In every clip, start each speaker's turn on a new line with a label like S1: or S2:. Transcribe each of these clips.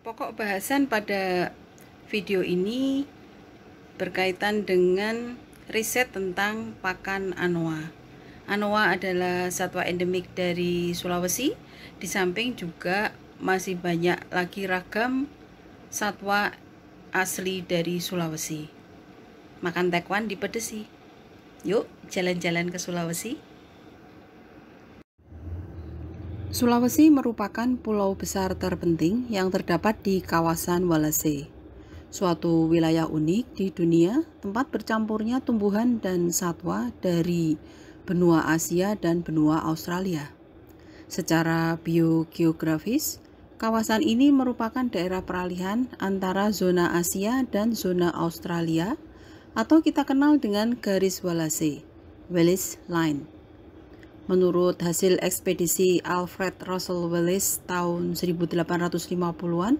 S1: Pokok bahasan pada video ini berkaitan dengan riset tentang pakan anoa. Anoa adalah satwa endemik dari Sulawesi, di samping juga masih banyak lagi ragam satwa asli dari Sulawesi. Makan tekwan di Pedesi. Yuk, jalan-jalan ke Sulawesi. Sulawesi merupakan pulau besar terpenting yang terdapat di kawasan Walese, suatu wilayah unik di dunia tempat bercampurnya tumbuhan dan satwa dari benua Asia dan benua Australia. Secara biogeografis, kawasan ini merupakan daerah peralihan antara zona Asia dan zona Australia atau kita kenal dengan garis Wallace, Wallace Line Menurut hasil ekspedisi Alfred Russel Wallace tahun 1850-an,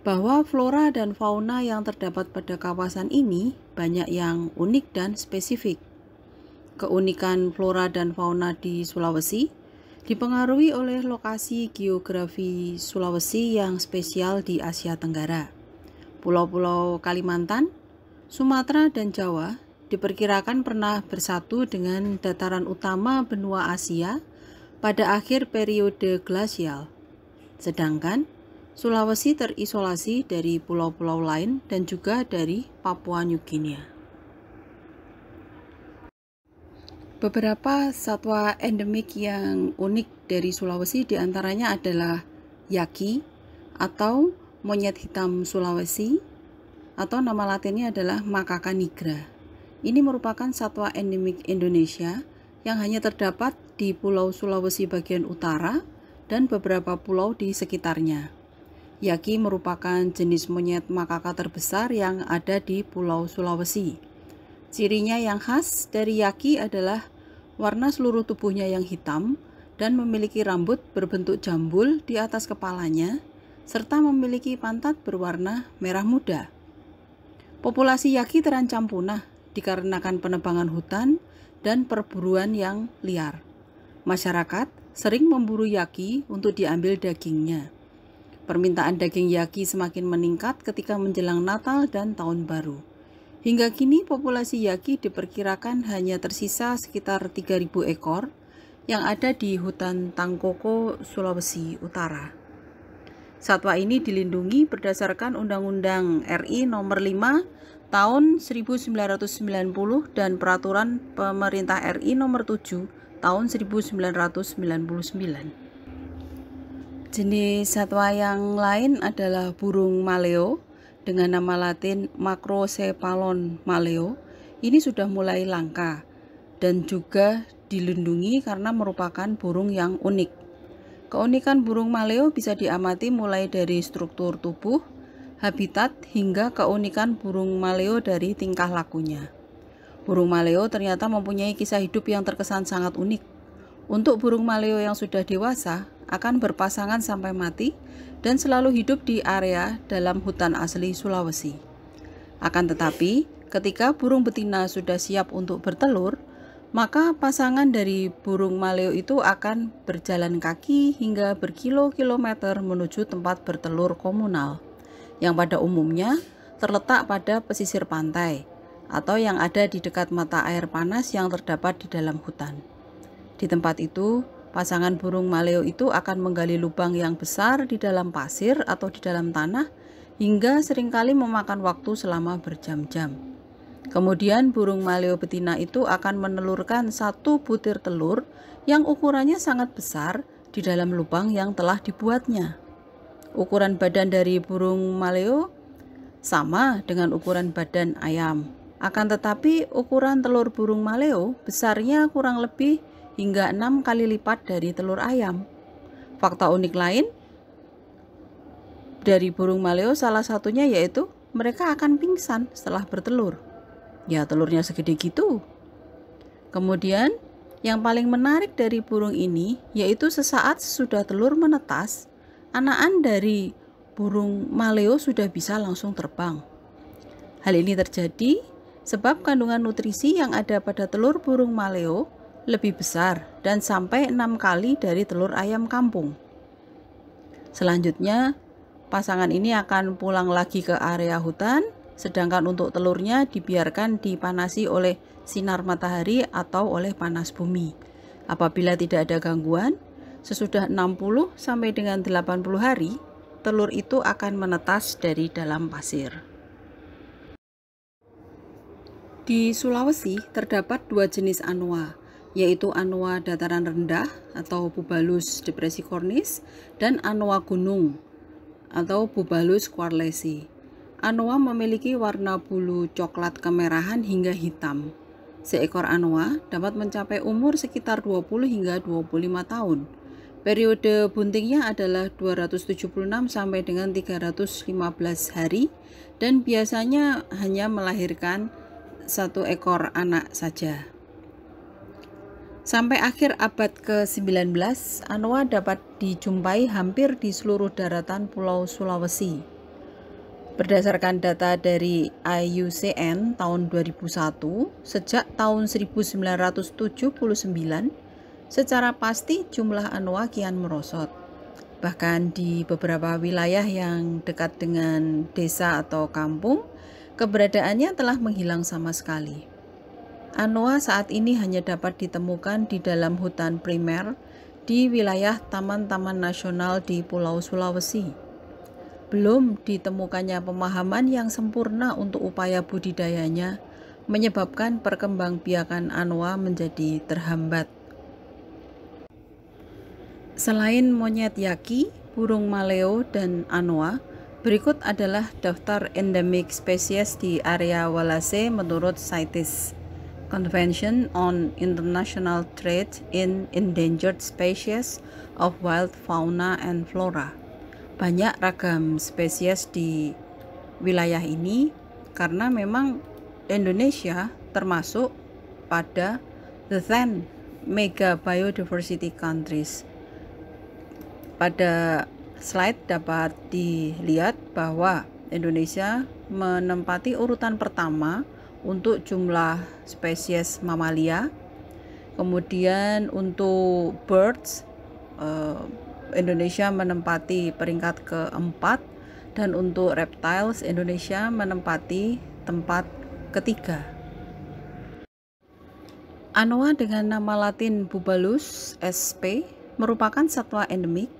S1: bahwa flora dan fauna yang terdapat pada kawasan ini banyak yang unik dan spesifik. Keunikan flora dan fauna di Sulawesi dipengaruhi oleh lokasi geografi Sulawesi yang spesial di Asia Tenggara. Pulau-pulau Kalimantan, Sumatera, dan Jawa diperkirakan pernah bersatu dengan dataran utama benua Asia pada akhir periode glasial. Sedangkan Sulawesi terisolasi dari pulau-pulau lain dan juga dari Papua New Guinea. Beberapa satwa endemik yang unik dari Sulawesi diantaranya adalah yaki atau monyet hitam Sulawesi atau nama latinnya adalah makaka nigra. Ini merupakan satwa endemik Indonesia yang hanya terdapat di Pulau Sulawesi bagian utara dan beberapa pulau di sekitarnya. Yaki merupakan jenis monyet makaka terbesar yang ada di Pulau Sulawesi. Cirinya yang khas dari yaki adalah warna seluruh tubuhnya yang hitam dan memiliki rambut berbentuk jambul di atas kepalanya serta memiliki pantat berwarna merah muda. Populasi yaki terancam punah dikarenakan penebangan hutan dan perburuan yang liar. Masyarakat sering memburu yaki untuk diambil dagingnya. Permintaan daging yaki semakin meningkat ketika menjelang Natal dan Tahun Baru. Hingga kini populasi yaki diperkirakan hanya tersisa sekitar 3.000 ekor yang ada di hutan Tangkoko, Sulawesi Utara. Satwa ini dilindungi berdasarkan Undang-Undang RI Nomor 5 tahun 1990 dan peraturan pemerintah RI nomor 7 tahun 1999. Jenis satwa yang lain adalah burung maleo dengan nama latin Macrocephalon maleo. Ini sudah mulai langka dan juga dilindungi karena merupakan burung yang unik. Keunikan burung maleo bisa diamati mulai dari struktur tubuh, habitat, hingga keunikan burung maleo dari tingkah lakunya. Burung maleo ternyata mempunyai kisah hidup yang terkesan sangat unik. Untuk burung maleo yang sudah dewasa, akan berpasangan sampai mati dan selalu hidup di area dalam hutan asli Sulawesi. Akan tetapi, ketika burung betina sudah siap untuk bertelur, maka pasangan dari burung maleo itu akan berjalan kaki hingga berkilo-kilometer menuju tempat bertelur komunal yang pada umumnya terletak pada pesisir pantai atau yang ada di dekat mata air panas yang terdapat di dalam hutan. Di tempat itu, pasangan burung maleo itu akan menggali lubang yang besar di dalam pasir atau di dalam tanah hingga seringkali memakan waktu selama berjam-jam. Kemudian burung maleo betina itu akan menelurkan satu butir telur yang ukurannya sangat besar di dalam lubang yang telah dibuatnya ukuran badan dari burung maleo sama dengan ukuran badan ayam. Akan tetapi ukuran telur burung maleo besarnya kurang lebih hingga 6 kali lipat dari telur ayam. Fakta unik lain dari burung maleo salah satunya yaitu mereka akan pingsan setelah bertelur. Ya telurnya segede gitu. Kemudian yang paling menarik dari burung ini yaitu sesaat sudah telur menetas, anakan dari burung maleo sudah bisa langsung terbang. Hal ini terjadi sebab kandungan nutrisi yang ada pada telur burung maleo lebih besar dan sampai enam kali dari telur ayam kampung. Selanjutnya, pasangan ini akan pulang lagi ke area hutan, sedangkan untuk telurnya dibiarkan dipanasi oleh sinar matahari atau oleh panas bumi. Apabila tidak ada gangguan, Sesudah 60 sampai dengan 80 hari, telur itu akan menetas dari dalam pasir. Di Sulawesi terdapat dua jenis anua, yaitu anua dataran rendah atau bubalus depresi kornis dan anua gunung atau bubalus kuarlesi. Anua memiliki warna bulu coklat kemerahan hingga hitam. Seekor anua dapat mencapai umur sekitar 20 hingga 25 tahun. Periode buntingnya adalah 276 sampai dengan 315 hari dan biasanya hanya melahirkan satu ekor anak saja. Sampai akhir abad ke-19, anoa dapat dijumpai hampir di seluruh daratan Pulau Sulawesi. Berdasarkan data dari IUCN tahun 2001, sejak tahun 1979 secara pasti jumlah anoa kian merosot. Bahkan di beberapa wilayah yang dekat dengan desa atau kampung, keberadaannya telah menghilang sama sekali. Anoa saat ini hanya dapat ditemukan di dalam hutan primer di wilayah taman-taman nasional di Pulau Sulawesi. Belum ditemukannya pemahaman yang sempurna untuk upaya budidayanya menyebabkan perkembangbiakan anoa menjadi terhambat. Selain monyet yaki, burung maleo, dan anoa, berikut adalah daftar endemik spesies di area Wallace menurut CITES Convention on International Trade in Endangered Species of Wild Fauna and Flora. Banyak ragam spesies di wilayah ini karena memang Indonesia termasuk pada the 10 mega biodiversity countries pada slide dapat dilihat bahwa Indonesia menempati urutan pertama untuk jumlah spesies mamalia. Kemudian untuk birds, eh, Indonesia menempati peringkat keempat dan untuk reptiles Indonesia menempati tempat ketiga. Anoa dengan nama latin Bubalus sp merupakan satwa endemik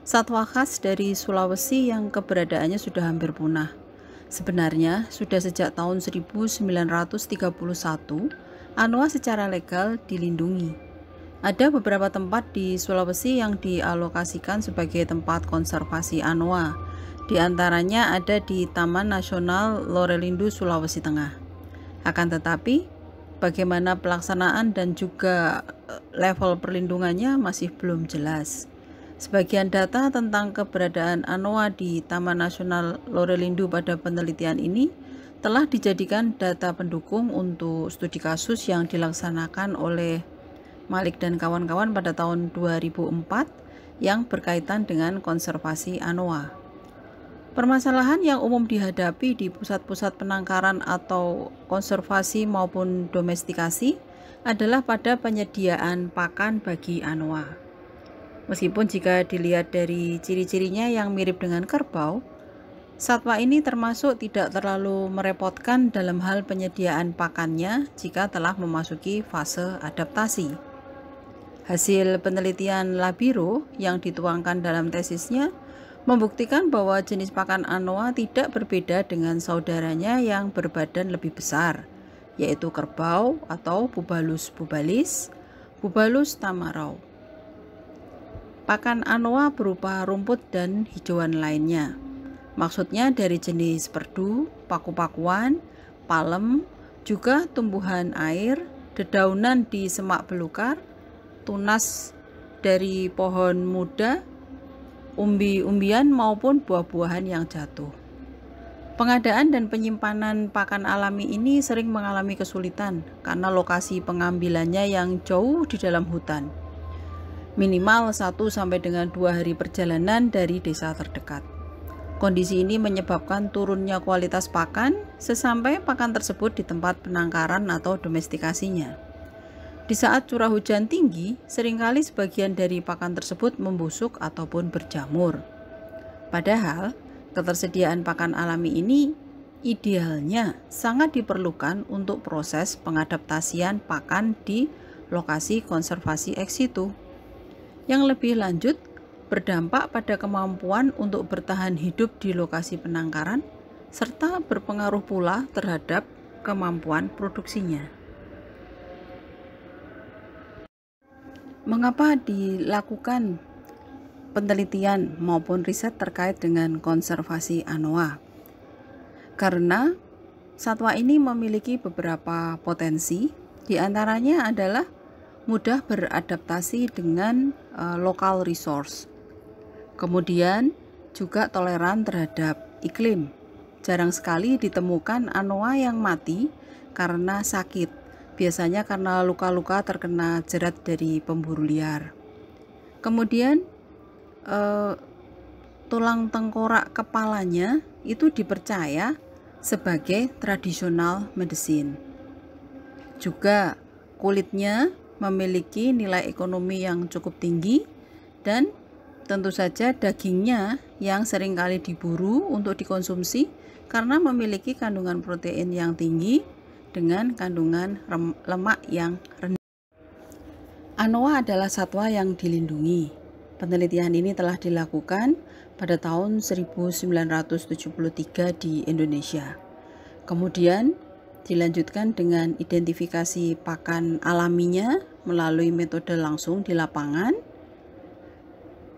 S1: satwa khas dari Sulawesi yang keberadaannya sudah hampir punah. Sebenarnya, sudah sejak tahun 1931, anoa secara legal dilindungi. Ada beberapa tempat di Sulawesi yang dialokasikan sebagai tempat konservasi anoa. Di antaranya ada di Taman Nasional Lorelindu, Sulawesi Tengah. Akan tetapi, bagaimana pelaksanaan dan juga eh, level perlindungannya masih belum jelas. Sebagian data tentang keberadaan anoa di Taman Nasional Lorelindu pada penelitian ini telah dijadikan data pendukung untuk studi kasus yang dilaksanakan oleh Malik dan kawan-kawan pada tahun 2004 yang berkaitan dengan konservasi anoa. Permasalahan yang umum dihadapi di pusat-pusat penangkaran atau konservasi maupun domestikasi adalah pada penyediaan pakan bagi anoa. Meskipun jika dilihat dari ciri-cirinya yang mirip dengan kerbau, satwa ini termasuk tidak terlalu merepotkan dalam hal penyediaan pakannya jika telah memasuki fase adaptasi. Hasil penelitian Labiro yang dituangkan dalam tesisnya membuktikan bahwa jenis pakan anoa tidak berbeda dengan saudaranya yang berbadan lebih besar, yaitu kerbau atau bubalus bubalis, bubalus tamarau pakan anoa berupa rumput dan hijauan lainnya. Maksudnya dari jenis perdu, paku-pakuan, palem, juga tumbuhan air, dedaunan di semak belukar, tunas dari pohon muda, umbi-umbian maupun buah-buahan yang jatuh. Pengadaan dan penyimpanan pakan alami ini sering mengalami kesulitan karena lokasi pengambilannya yang jauh di dalam hutan minimal 1 sampai dengan 2 hari perjalanan dari desa terdekat. Kondisi ini menyebabkan turunnya kualitas pakan sesampai pakan tersebut di tempat penangkaran atau domestikasinya. Di saat curah hujan tinggi, seringkali sebagian dari pakan tersebut membusuk ataupun berjamur. Padahal, ketersediaan pakan alami ini idealnya sangat diperlukan untuk proses pengadaptasian pakan di lokasi konservasi eksitu. situ yang lebih lanjut berdampak pada kemampuan untuk bertahan hidup di lokasi penangkaran serta berpengaruh pula terhadap kemampuan produksinya. Mengapa dilakukan penelitian maupun riset terkait dengan konservasi anoa? Karena satwa ini memiliki beberapa potensi, diantaranya adalah mudah beradaptasi dengan Eh, local resource. Kemudian juga toleran terhadap iklim. Jarang sekali ditemukan anoa yang mati karena sakit, biasanya karena luka-luka terkena jerat dari pemburu liar. Kemudian eh, tulang tengkorak kepalanya itu dipercaya sebagai tradisional medicine. Juga kulitnya memiliki nilai ekonomi yang cukup tinggi dan tentu saja dagingnya yang seringkali diburu untuk dikonsumsi karena memiliki kandungan protein yang tinggi dengan kandungan lemak yang rendah. Anoa adalah satwa yang dilindungi. Penelitian ini telah dilakukan pada tahun 1973 di Indonesia. Kemudian Dilanjutkan dengan identifikasi pakan alaminya melalui metode langsung di lapangan.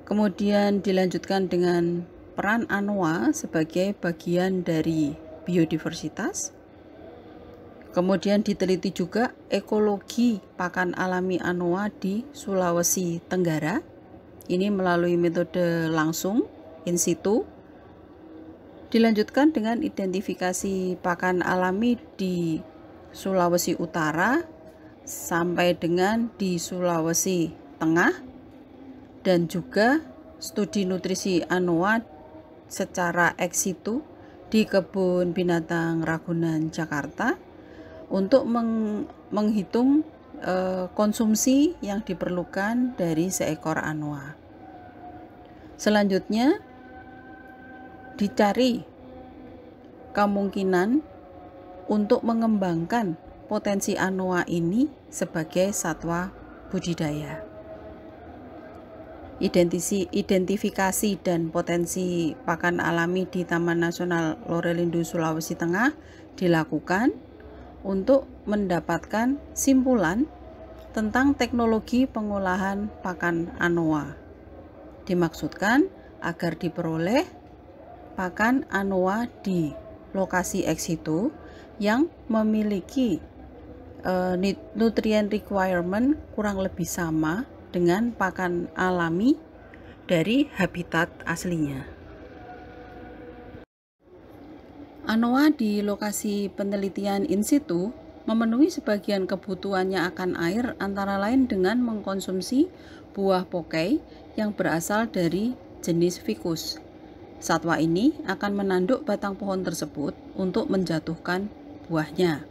S1: Kemudian dilanjutkan dengan peran anoa sebagai bagian dari biodiversitas. Kemudian diteliti juga ekologi pakan alami anoa di Sulawesi Tenggara. Ini melalui metode langsung in situ Dilanjutkan dengan identifikasi pakan alami di Sulawesi Utara sampai dengan di Sulawesi Tengah dan juga studi nutrisi anoa secara ex situ di kebun binatang Ragunan Jakarta untuk meng menghitung e, konsumsi yang diperlukan dari seekor anoa. Selanjutnya dicari kemungkinan untuk mengembangkan potensi anoa ini sebagai satwa budidaya. Identisi, identifikasi dan potensi pakan alami di Taman Nasional Lorelindo Sulawesi Tengah dilakukan untuk mendapatkan simpulan tentang teknologi pengolahan pakan anoa. Dimaksudkan agar diperoleh Pakan Anoa di lokasi X itu yang memiliki uh, nutrient requirement kurang lebih sama dengan pakan alami dari habitat aslinya. Anoa di lokasi penelitian in situ memenuhi sebagian kebutuhannya akan air antara lain dengan mengkonsumsi buah pokei yang berasal dari jenis ficus Satwa ini akan menanduk batang pohon tersebut untuk menjatuhkan buahnya.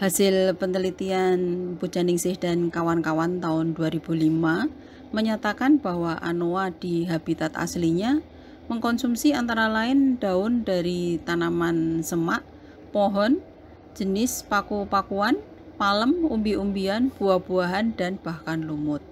S1: Hasil penelitian Bujaningsih dan kawan-kawan tahun 2005 menyatakan bahwa anoa di habitat aslinya mengkonsumsi antara lain daun dari tanaman semak, pohon, jenis paku-pakuan, palem, umbi-umbian, buah-buahan, dan bahkan lumut.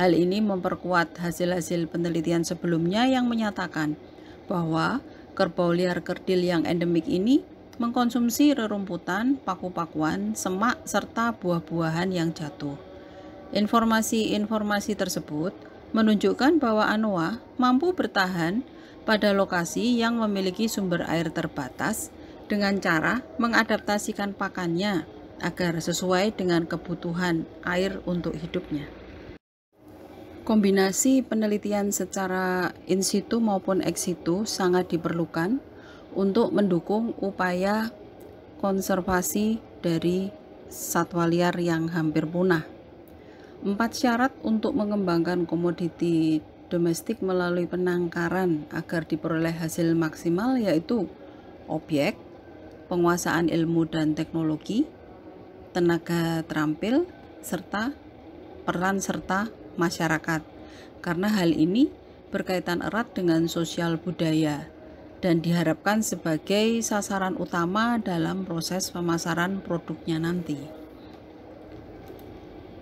S1: Hal ini memperkuat hasil-hasil penelitian sebelumnya yang menyatakan bahwa kerbau liar kerdil yang endemik ini mengkonsumsi rerumputan, paku-pakuan, semak, serta buah-buahan yang jatuh. Informasi-informasi tersebut menunjukkan bahwa anoa mampu bertahan pada lokasi yang memiliki sumber air terbatas dengan cara mengadaptasikan pakannya agar sesuai dengan kebutuhan air untuk hidupnya. Kombinasi penelitian secara in situ maupun ex situ sangat diperlukan untuk mendukung upaya konservasi dari satwa liar yang hampir punah. Empat syarat untuk mengembangkan komoditi domestik melalui penangkaran agar diperoleh hasil maksimal yaitu objek, penguasaan ilmu dan teknologi, tenaga terampil, serta peran serta masyarakat, karena hal ini berkaitan erat dengan sosial budaya dan diharapkan sebagai sasaran utama dalam proses pemasaran produknya nanti.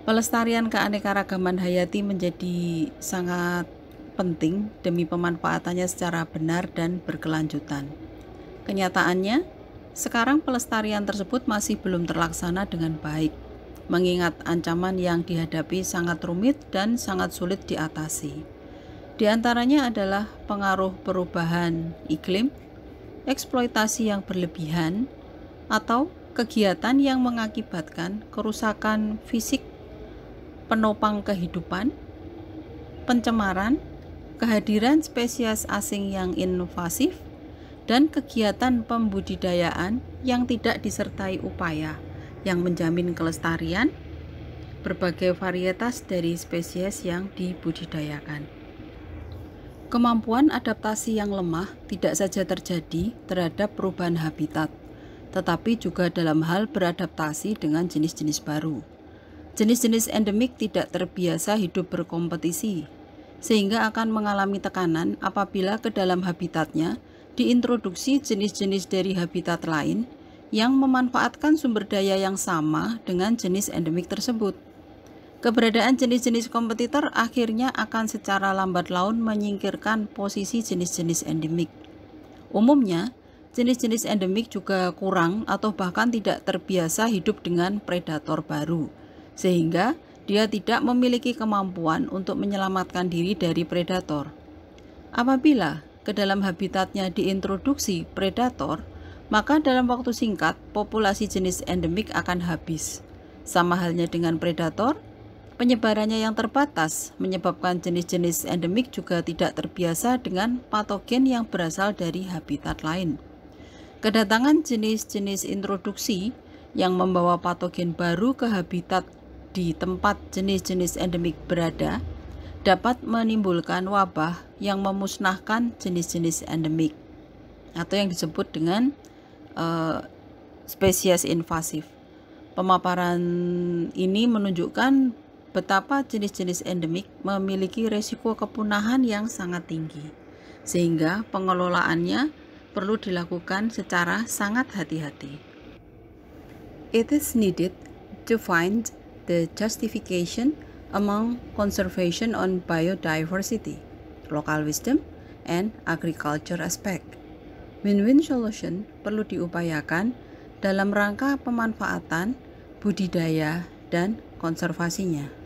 S1: Pelestarian keanekaragaman hayati menjadi sangat penting demi pemanfaatannya secara benar dan berkelanjutan. Kenyataannya, sekarang pelestarian tersebut masih belum terlaksana dengan baik mengingat ancaman yang dihadapi sangat rumit dan sangat sulit diatasi. Di antaranya adalah pengaruh perubahan iklim, eksploitasi yang berlebihan, atau kegiatan yang mengakibatkan kerusakan fisik, penopang kehidupan, pencemaran, kehadiran spesies asing yang invasif, dan kegiatan pembudidayaan yang tidak disertai upaya yang menjamin kelestarian berbagai varietas dari spesies yang dibudidayakan. Kemampuan adaptasi yang lemah tidak saja terjadi terhadap perubahan habitat, tetapi juga dalam hal beradaptasi dengan jenis-jenis baru. Jenis-jenis endemik tidak terbiasa hidup berkompetisi, sehingga akan mengalami tekanan apabila ke dalam habitatnya diintroduksi jenis-jenis dari habitat lain yang memanfaatkan sumber daya yang sama dengan jenis endemik tersebut. Keberadaan jenis-jenis kompetitor akhirnya akan secara lambat laun menyingkirkan posisi jenis-jenis endemik. Umumnya, jenis-jenis endemik juga kurang atau bahkan tidak terbiasa hidup dengan predator baru, sehingga dia tidak memiliki kemampuan untuk menyelamatkan diri dari predator. Apabila ke dalam habitatnya diintroduksi predator, maka dalam waktu singkat populasi jenis endemik akan habis. Sama halnya dengan predator, penyebarannya yang terbatas menyebabkan jenis-jenis endemik juga tidak terbiasa dengan patogen yang berasal dari habitat lain. Kedatangan jenis-jenis introduksi yang membawa patogen baru ke habitat di tempat jenis-jenis endemik berada dapat menimbulkan wabah yang memusnahkan jenis-jenis endemik atau yang disebut dengan Eh, spesies invasif. Pemaparan ini menunjukkan betapa jenis-jenis endemik memiliki risiko kepunahan yang sangat tinggi, sehingga pengelolaannya perlu dilakukan secara sangat hati-hati. It is needed to find the justification among conservation on biodiversity, local wisdom, and agriculture aspect. Win-win solution perlu diupayakan dalam rangka pemanfaatan budidaya dan konservasinya.